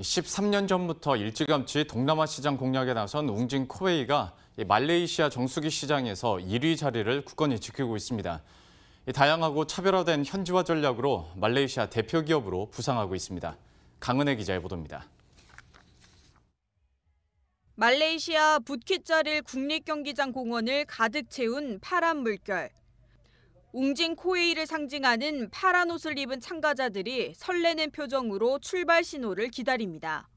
13년 전부터 일찌감치 동남아 시장 공략에 나선 웅진 코웨이가 말레이시아 정수기 시장에서 1위 자리를 굳건히 지키고 있습니다. 다양하고 차별화된 현지화 전략으로 말레이시아 대표 기업으로 부상하고 있습니다. 강은혜 기자의 보도입니다. 말레이시아 붓킷자릴 국립경기장 공원을 가득 채운 파란 물결. 웅진 코웨이를 상징하는 파란 옷을 입은 참가자들이 설레는 표정으로 출발 신호를 기다립니다.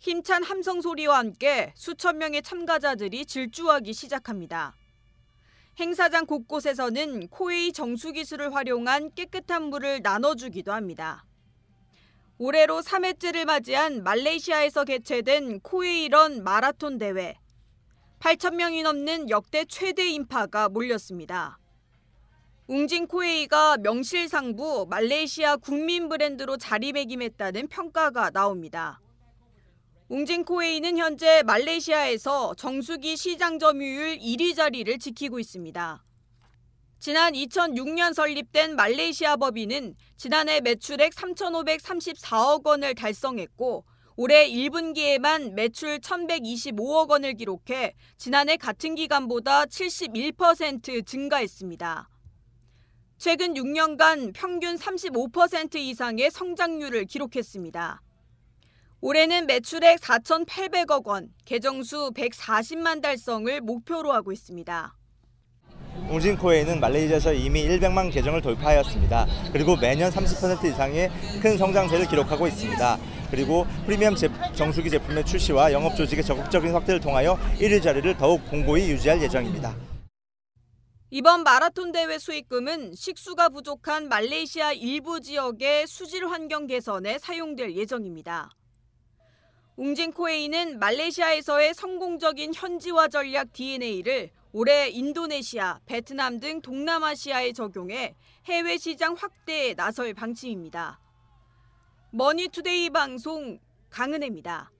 힘찬 함성 소리와 함께 수천 명의 참가자들이 질주하기 시작합니다. 행사장 곳곳에서는 코웨이 정수 기술을 활용한 깨끗한 물을 나눠주기도 합니다. 올해로 3회째를 맞이한 말레이시아에서 개최된 코에이런 마라톤 대회. 8,000명이 넘는 역대 최대 인파가 몰렸습니다. 웅진 코에이가 명실상부 말레이시아 국민 브랜드로 자리매김했다는 평가가 나옵니다. 웅진 코에이는 현재 말레이시아에서 정수기 시장 점유율 1위 자리를 지키고 있습니다. 지난 2006년 설립된 말레이시아 법인은 지난해 매출액 3,534억 원을 달성했고 올해 1분기에만 매출 1,125억 원을 기록해 지난해 같은 기간보다 71% 증가했습니다. 최근 6년간 평균 35% 이상의 성장률을 기록했습니다. 올해는 매출액 4,800억 원, 개정수 140만 달성을 목표로 하고 있습니다. 웅진코에는 말레이시아에서 이미 100만 계정을 돌파하였습니다. 그리고 매년 30% 이상의 큰 성장세를 기록하고 있습니다. 그리고 프리미엄 제, 정수기 제품의 출시와 영업 조직의 적극적인 확대를 통하여 1위 자리를 더욱 공고히 유지할 예정입니다. 이번 마라톤 대회 수익금은 식수가 부족한 말레이시아 일부 지역의 수질 환경 개선에 사용될 예정입니다. 웅진코웨이는 말레이시아에서의 성공적인 현지화 전략 DNA를 올해 인도네시아, 베트남 등 동남아시아에 적용해 해외 시장 확대에 나설 방침입니다. 머니투데이 방송 강은혜입니다.